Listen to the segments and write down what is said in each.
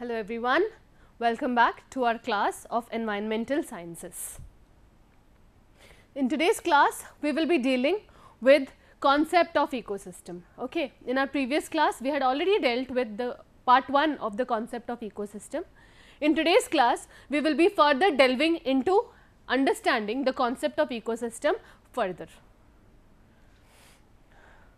Hello everyone, welcome back to our class of environmental sciences. In today's class, we will be dealing with concept of ecosystem. Okay. In our previous class, we had already dealt with the part 1 of the concept of ecosystem. In today's class, we will be further delving into understanding the concept of ecosystem further.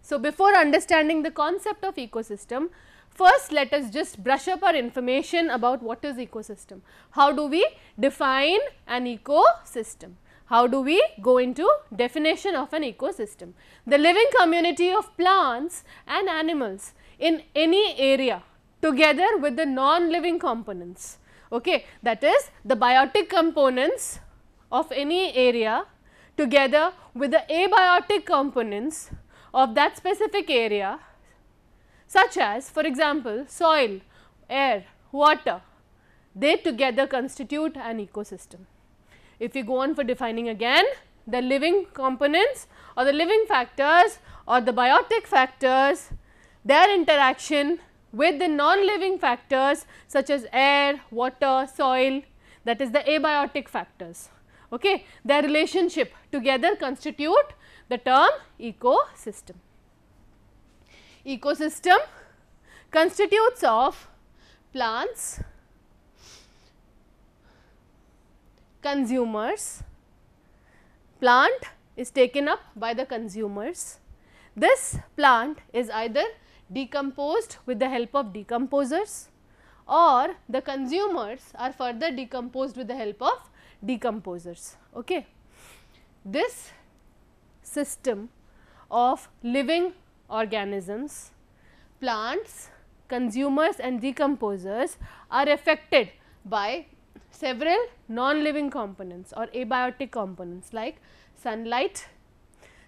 So, before understanding the concept of ecosystem, First, let us just brush up our information about what is ecosystem. How do we define an ecosystem? How do we go into definition of an ecosystem? The living community of plants and animals in any area together with the non-living components, okay? that is the biotic components of any area together with the abiotic components of that specific area such as for example, soil, air, water, they together constitute an ecosystem. If we go on for defining again, the living components or the living factors or the biotic factors, their interaction with the non-living factors such as air, water, soil that is the abiotic factors. Okay. Their relationship together constitute the term ecosystem ecosystem constitutes of plants, consumers, plant is taken up by the consumers. This plant is either decomposed with the help of decomposers or the consumers are further decomposed with the help of decomposers. Okay. This system of living organisms. Plants, consumers and decomposers are affected by several non-living components or abiotic components like sunlight,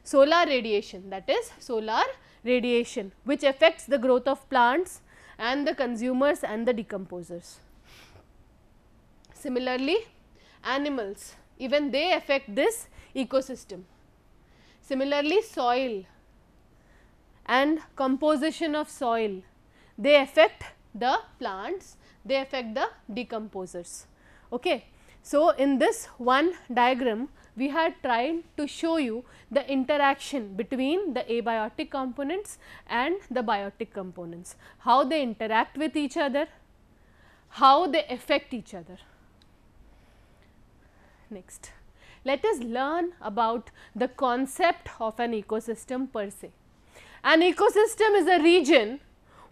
solar radiation that is solar radiation which affects the growth of plants and the consumers and the decomposers. Similarly, animals even they affect this ecosystem. Similarly, soil and composition of soil, they affect the plants, they affect the decomposers. Okay. So, in this one diagram, we had tried to show you the interaction between the abiotic components and the biotic components, how they interact with each other, how they affect each other. Next, let us learn about the concept of an ecosystem per se. An ecosystem is a region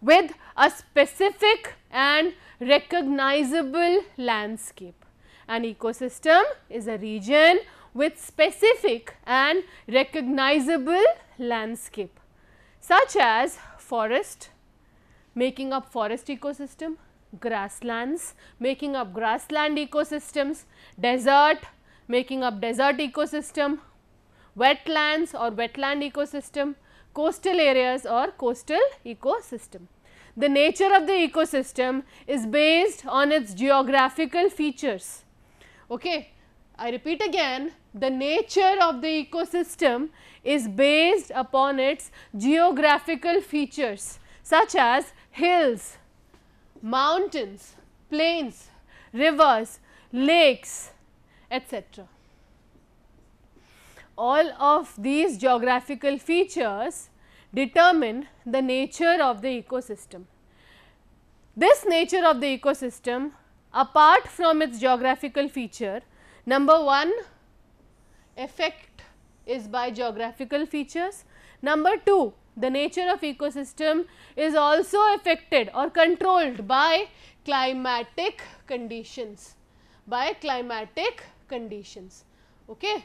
with a specific and recognizable landscape. An ecosystem is a region with specific and recognizable landscape such as forest making up forest ecosystem, grasslands making up grassland ecosystems, desert making up desert ecosystem, wetlands or wetland ecosystem, coastal areas or coastal ecosystem. The nature of the ecosystem is based on its geographical features. Okay. I repeat again the nature of the ecosystem is based upon its geographical features such as hills, mountains, plains, rivers, lakes etc all of these geographical features determine the nature of the ecosystem. This nature of the ecosystem apart from its geographical feature, number 1 effect is by geographical features, number 2 the nature of ecosystem is also affected or controlled by climatic conditions, by climatic conditions. Okay.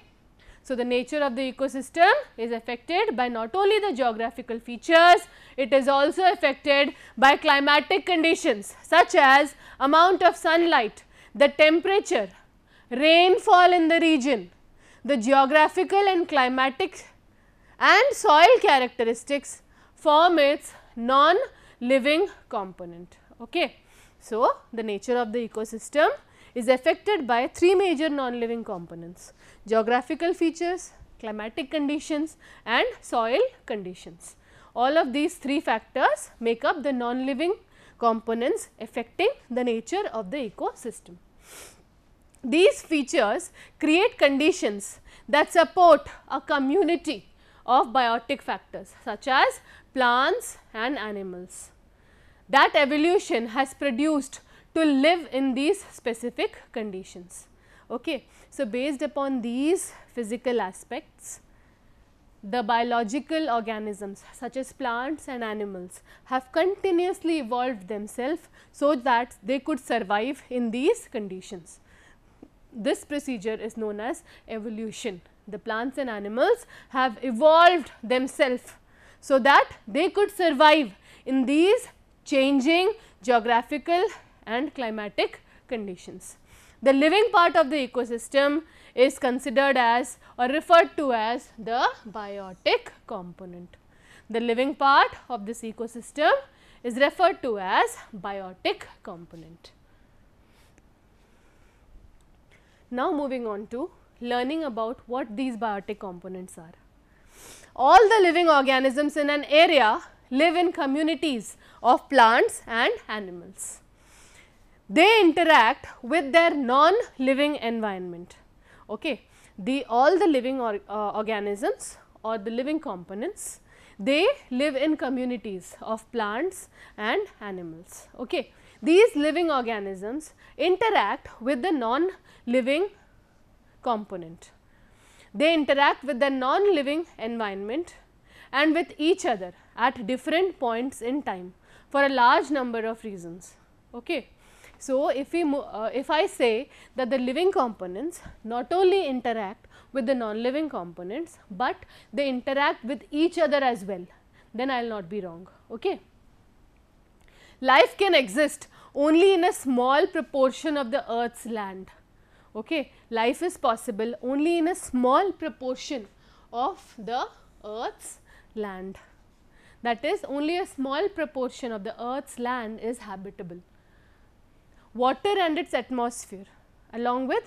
So, the nature of the ecosystem is affected by not only the geographical features, it is also affected by climatic conditions such as amount of sunlight, the temperature, rainfall in the region, the geographical and climatic and soil characteristics form its non-living component. Okay. So, the nature of the ecosystem is affected by three major non-living components geographical features, climatic conditions and soil conditions. All of these three factors make up the non-living components affecting the nature of the ecosystem. These features create conditions that support a community of biotic factors such as plants and animals. That evolution has produced to live in these specific conditions. Okay. So, based upon these physical aspects, the biological organisms such as plants and animals have continuously evolved themselves so that they could survive in these conditions. This procedure is known as evolution. The plants and animals have evolved themselves so that they could survive in these changing geographical and climatic conditions the living part of the ecosystem is considered as or referred to as the biotic component. The living part of this ecosystem is referred to as biotic component. Now, moving on to learning about what these biotic components are. All the living organisms in an area live in communities of plants and animals they interact with their non-living environment. Okay. The all the living or, uh, organisms or the living components, they live in communities of plants and animals. Okay. These living organisms interact with the non-living component. They interact with the non-living environment and with each other at different points in time for a large number of reasons. Okay. So, if we uh, if I say that the living components not only interact with the non-living components, but they interact with each other as well, then I will not be wrong. Okay. Life can exist only in a small proportion of the earth's land. Okay. Life is possible only in a small proportion of the earth's land. That is only a small proportion of the earth's land is habitable water and its atmosphere along with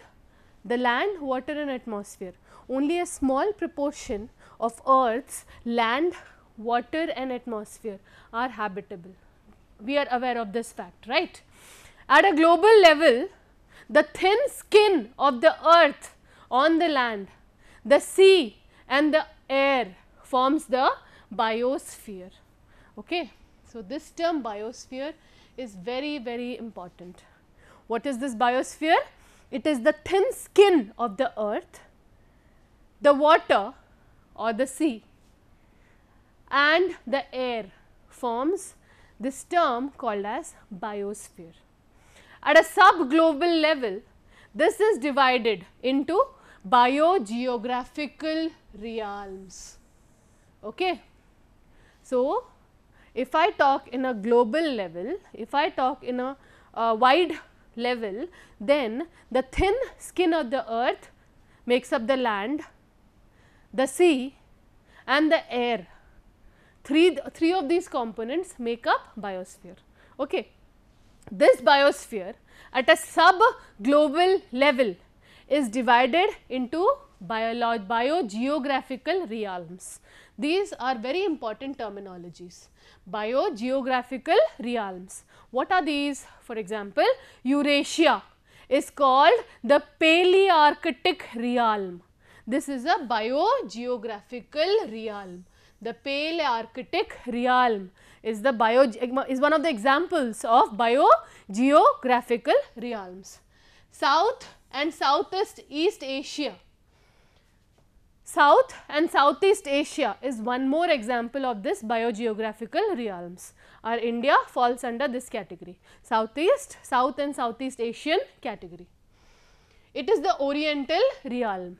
the land, water and atmosphere. Only a small proportion of earth's land, water and atmosphere are habitable. We are aware of this fact, right. At a global level, the thin skin of the earth on the land, the sea and the air forms the biosphere. Okay. So, this term biosphere is very, very important. What is this biosphere? It is the thin skin of the earth, the water or the sea and the air forms this term called as biosphere. At a sub-global level, this is divided into biogeographical realms. Okay. So, if I talk in a global level, if I talk in a uh, wide level, then the thin skin of the earth makes up the land, the sea and the air. Three, three of these components make up biosphere. Okay. This biosphere at a sub global level is divided into biogeographical realms. These are very important terminologies. Biogeographical realms. What are these? For example, Eurasia is called the Palearctic realm. This is a biogeographical realm. The Palearctic realm is the bio is one of the examples of biogeographical realms. South and Southeast East Asia South and Southeast Asia is one more example of this biogeographical realms or India falls under this category Southeast, South and Southeast Asian category. It is the Oriental realm.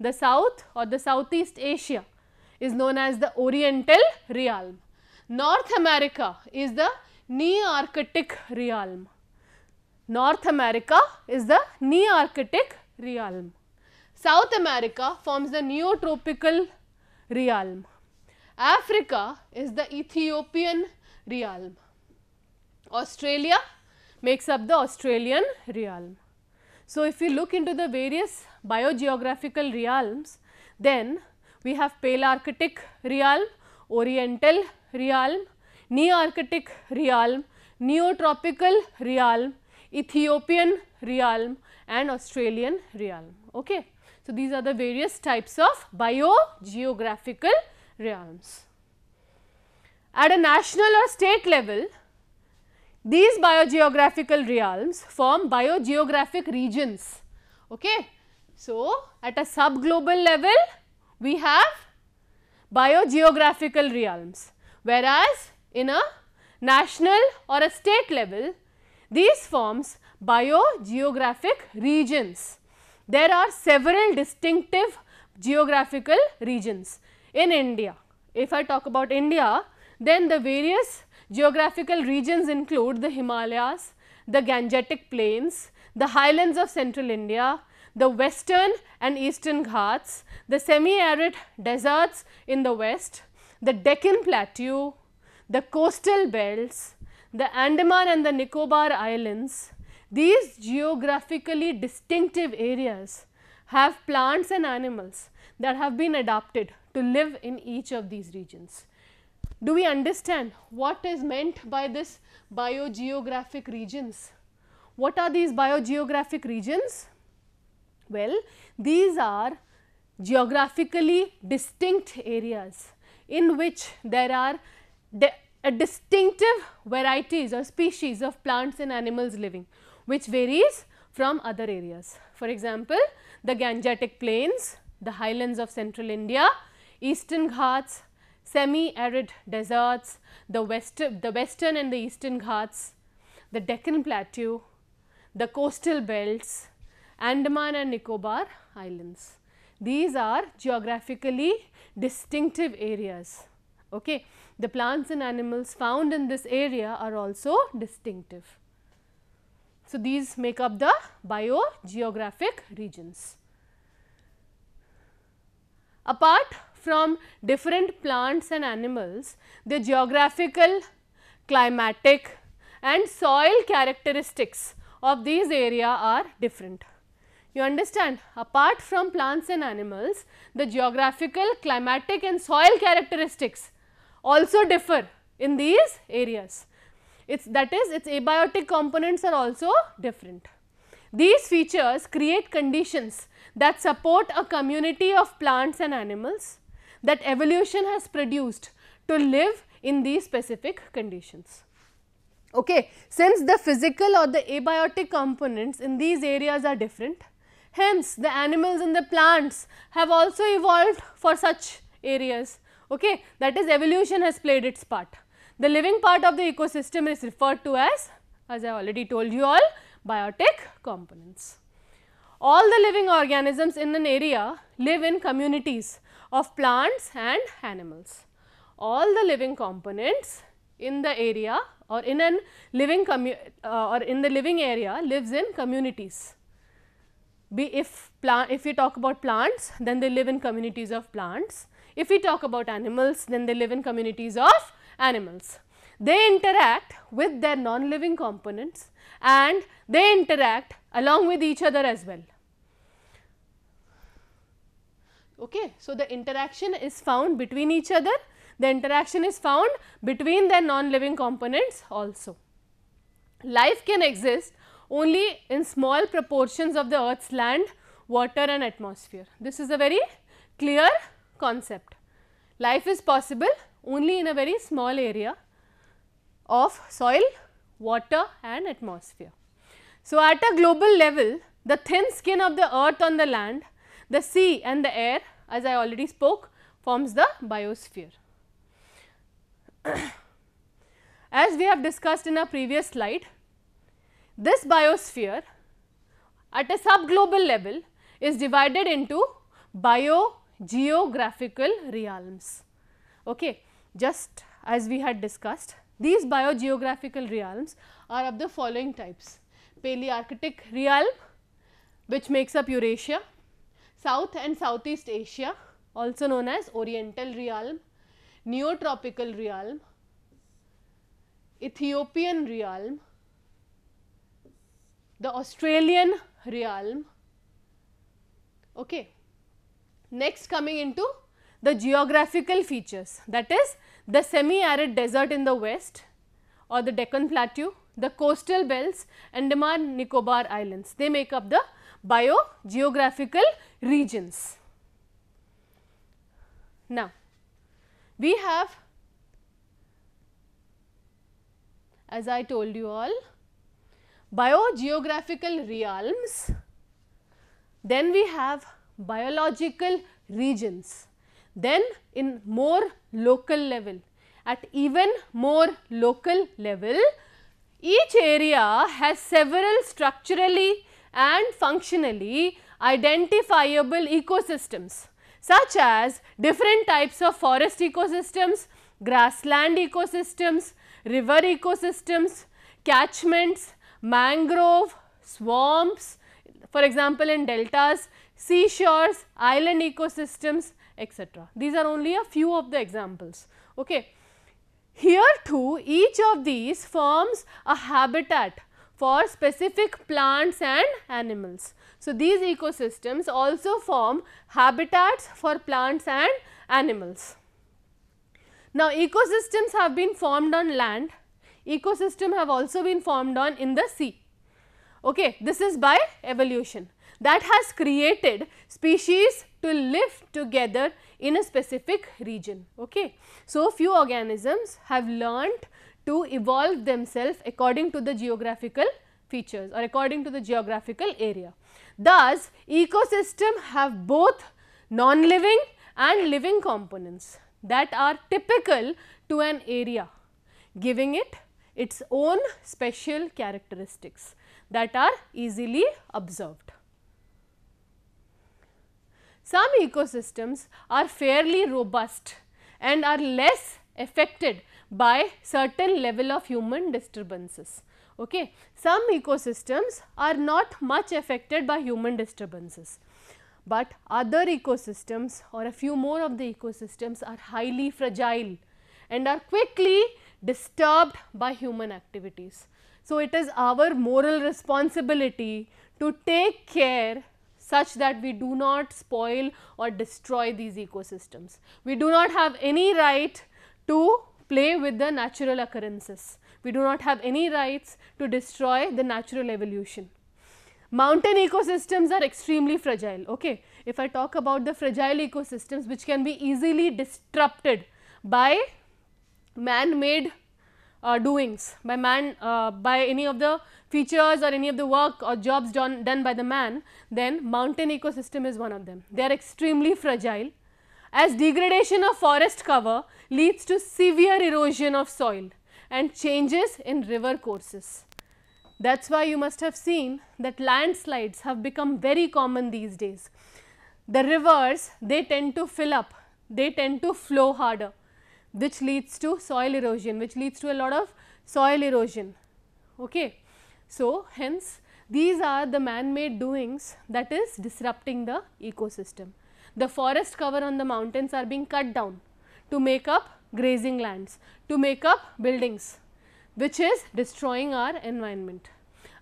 The South or the Southeast Asia is known as the Oriental realm. North America is the Nearctic realm. North America is the Nearctic realm. South America forms the neotropical realm. Africa is the Ethiopian realm. Australia makes up the Australian realm. So, if you look into the various biogeographical realms, then we have Palearctic realm, Oriental realm, Nearctic realm, Neotropical realm, Ethiopian realm and Australian realm. Okay. So, these are the various types of biogeographical realms. At a national or state level, these biogeographical realms form biogeographic regions. Okay. So, at a subglobal level, we have biogeographical realms, whereas in a national or a state level, these forms biogeographic regions there are several distinctive geographical regions in India. If I talk about India, then the various geographical regions include the Himalayas, the Gangetic plains, the highlands of central India, the western and eastern Ghats, the semi-arid deserts in the west, the Deccan plateau, the coastal belts, the Andaman and the Nicobar islands, these geographically distinctive areas have plants and animals that have been adapted to live in each of these regions. Do we understand what is meant by this biogeographic regions? What are these biogeographic regions? Well, these are geographically distinct areas in which there are distinctive varieties or species of plants and animals living which varies from other areas. For example, the Gangetic plains, the highlands of central India, eastern Ghats, semi-arid deserts, the, west, the western and the eastern Ghats, the Deccan Plateau, the coastal belts, Andaman and Nicobar Islands. These are geographically distinctive areas. Okay. The plants and animals found in this area are also distinctive. So, these make up the biogeographic regions. Apart from different plants and animals, the geographical, climatic and soil characteristics of these area are different. You understand apart from plants and animals, the geographical, climatic and soil characteristics also differ in these areas. It's that is its abiotic components are also different. These features create conditions that support a community of plants and animals that evolution has produced to live in these specific conditions. Okay. Since the physical or the abiotic components in these areas are different, hence the animals and the plants have also evolved for such areas. Okay. That is evolution has played its part. The living part of the ecosystem is referred to as, as I already told you all, biotic components. All the living organisms in an area live in communities of plants and animals. All the living components in the area or in an living uh, or in the living area lives in communities. Be if plant if we talk about plants then they live in communities of plants. If we talk about animals then they live in communities of animals. They interact with their non-living components and they interact along with each other as well. Okay. So, the interaction is found between each other, the interaction is found between their non-living components also. Life can exist only in small proportions of the earth's land, water and atmosphere. This is a very clear concept. Life is possible only in a very small area of soil, water and atmosphere. So, at a global level, the thin skin of the earth on the land, the sea and the air as I already spoke forms the biosphere. as we have discussed in our previous slide, this biosphere at a subglobal level is divided into biogeographical realms. Okay just as we had discussed these biogeographical realms are of the following types Palearctic realm which makes up Eurasia, South and Southeast Asia also known as Oriental realm, Neotropical realm, Ethiopian realm, the Australian realm. Okay. Next coming into the geographical features that is the semi-arid desert in the west or the Deccan Plateau, the coastal belts, and Andaman Nicobar Islands. They make up the biogeographical regions. Now, we have as I told you all biogeographical realms, then we have biological regions then in more local level. At even more local level, each area has several structurally and functionally identifiable ecosystems such as different types of forest ecosystems, grassland ecosystems, river ecosystems, catchments, mangrove, swamps, for example in deltas, seashores, island ecosystems, etc. These are only a few of the examples. Okay. Here too each of these forms a habitat for specific plants and animals. So, these ecosystems also form habitats for plants and animals. Now, ecosystems have been formed on land, ecosystem have also been formed on in the sea. Okay, this is by evolution that has created species to live together in a specific region. Okay. So, few organisms have learnt to evolve themselves according to the geographical features or according to the geographical area. Thus, ecosystem have both non-living and living components that are typical to an area giving it its own special characteristics that are easily observed. Some ecosystems are fairly robust and are less affected by certain level of human disturbances. Okay. Some ecosystems are not much affected by human disturbances, but other ecosystems or a few more of the ecosystems are highly fragile and are quickly disturbed by human activities. So, it is our moral responsibility to take care such that we do not spoil or destroy these ecosystems. We do not have any right to play with the natural occurrences. We do not have any rights to destroy the natural evolution. Mountain ecosystems are extremely fragile. Okay, If I talk about the fragile ecosystems which can be easily disrupted by man-made uh, doings, by man, uh, by any of the features or any of the work or jobs done, done by the man, then mountain ecosystem is one of them. They are extremely fragile as degradation of forest cover leads to severe erosion of soil and changes in river courses. That is why you must have seen that landslides have become very common these days. The rivers they tend to fill up, they tend to flow harder which leads to soil erosion, which leads to a lot of soil erosion. Okay. So, hence these are the man-made doings that is disrupting the ecosystem. The forest cover on the mountains are being cut down to make up grazing lands, to make up buildings which is destroying our environment.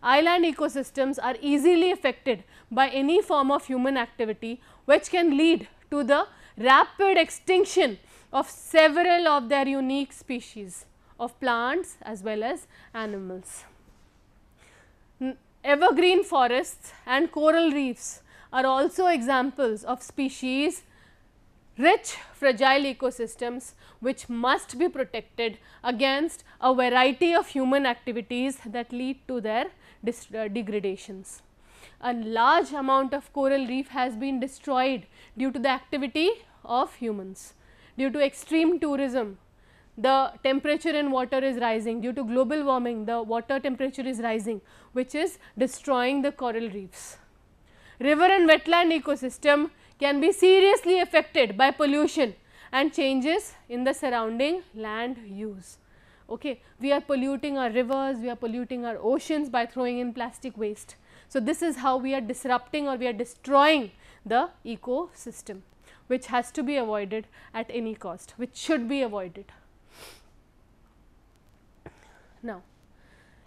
Island ecosystems are easily affected by any form of human activity which can lead to the rapid extinction of several of their unique species of plants as well as animals evergreen forests and coral reefs are also examples of species rich fragile ecosystems which must be protected against a variety of human activities that lead to their uh, degradations. A large amount of coral reef has been destroyed due to the activity of humans, due to extreme tourism the temperature in water is rising due to global warming the water temperature is rising which is destroying the coral reefs. River and wetland ecosystem can be seriously affected by pollution and changes in the surrounding land use. Okay. We are polluting our rivers, we are polluting our oceans by throwing in plastic waste. So, this is how we are disrupting or we are destroying the ecosystem which has to be avoided at any cost, which should be avoided. Now,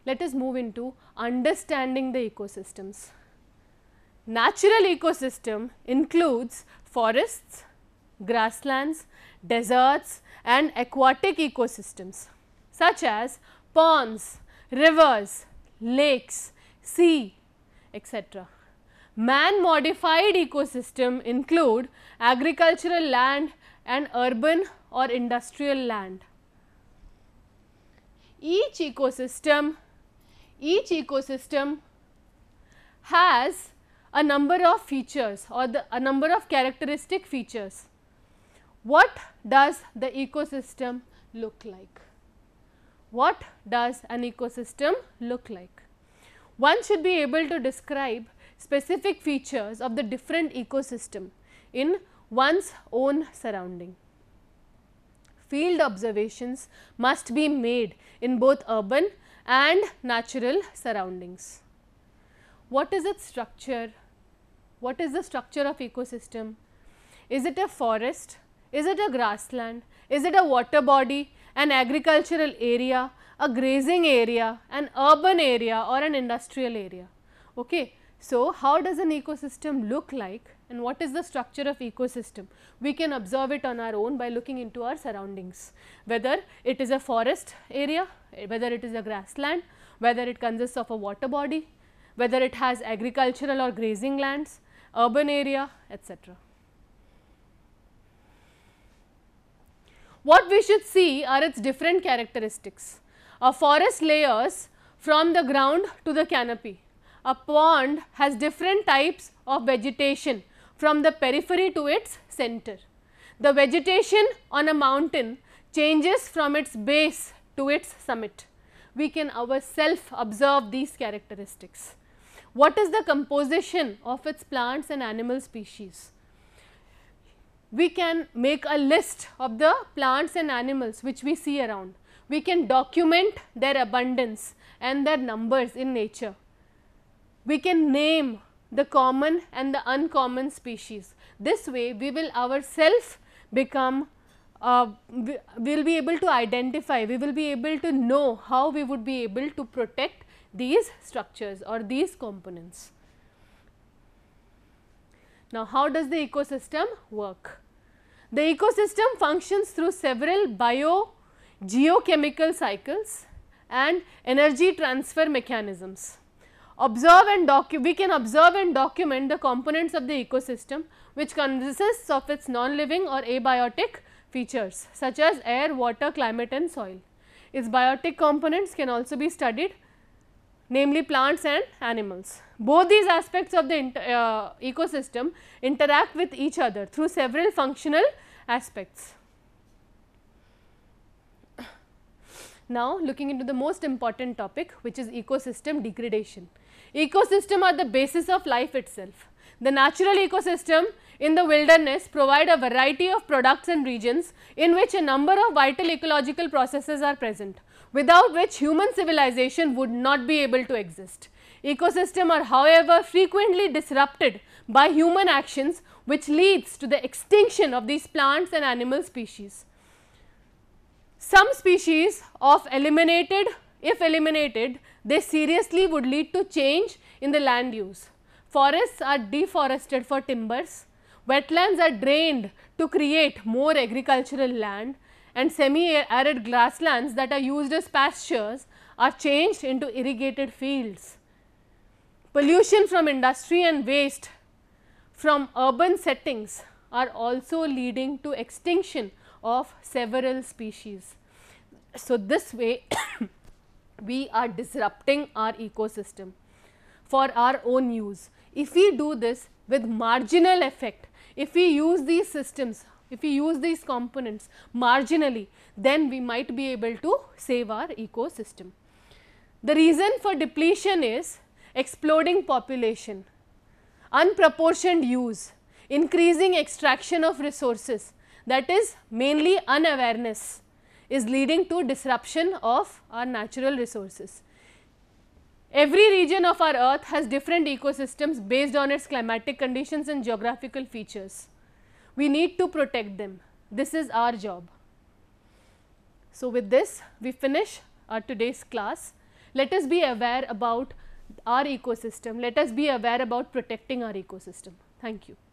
let us move into understanding the ecosystems. Natural ecosystem includes forests, grasslands, deserts and aquatic ecosystems such as ponds, rivers, lakes, sea, etc. Man modified ecosystem include agricultural land and urban or industrial land each ecosystem, each ecosystem has a number of features or the, a number of characteristic features. What does the ecosystem look like? What does an ecosystem look like? One should be able to describe specific features of the different ecosystem in one's own surrounding field observations must be made in both urban and natural surroundings. What is its structure? What is the structure of ecosystem? Is it a forest? Is it a grassland? Is it a water body? An agricultural area? A grazing area? An urban area or an industrial area? Okay. So, how does an ecosystem look like and what is the structure of ecosystem? We can observe it on our own by looking into our surroundings, whether it is a forest area, whether it is a grassland, whether it consists of a water body, whether it has agricultural or grazing lands, urban area, etc. What we should see are its different characteristics. A forest layers from the ground to the canopy a pond has different types of vegetation from the periphery to its center. The vegetation on a mountain changes from its base to its summit. We can ourselves observe these characteristics. What is the composition of its plants and animal species? We can make a list of the plants and animals which we see around. We can document their abundance and their numbers in nature we can name the common and the uncommon species. This way we will ourselves become uh, we will be able to identify, we will be able to know how we would be able to protect these structures or these components. Now, how does the ecosystem work? The ecosystem functions through several bio geochemical cycles and energy transfer mechanisms observe and docu we can observe and document the components of the ecosystem which consists of its non-living or abiotic features such as air, water, climate and soil. Its biotic components can also be studied namely plants and animals. Both these aspects of the inter, uh, ecosystem interact with each other through several functional aspects. Now, looking into the most important topic which is ecosystem degradation. Ecosystem are the basis of life itself. The natural ecosystem in the wilderness provide a variety of products and regions in which a number of vital ecological processes are present, without which human civilization would not be able to exist. Ecosystem are however frequently disrupted by human actions which leads to the extinction of these plants and animal species. Some species of eliminated if eliminated, they seriously would lead to change in the land use. Forests are deforested for timbers, wetlands are drained to create more agricultural land and semi-arid grasslands that are used as pastures are changed into irrigated fields. Pollution from industry and waste from urban settings are also leading to extinction of several species. So, this way we are disrupting our ecosystem for our own use. If we do this with marginal effect, if we use these systems, if we use these components marginally, then we might be able to save our ecosystem. The reason for depletion is exploding population, unproportioned use, increasing extraction of resources that is mainly unawareness is leading to disruption of our natural resources. Every region of our earth has different ecosystems based on its climatic conditions and geographical features. We need to protect them. This is our job. So, with this we finish our today's class. Let us be aware about our ecosystem. Let us be aware about protecting our ecosystem. Thank you.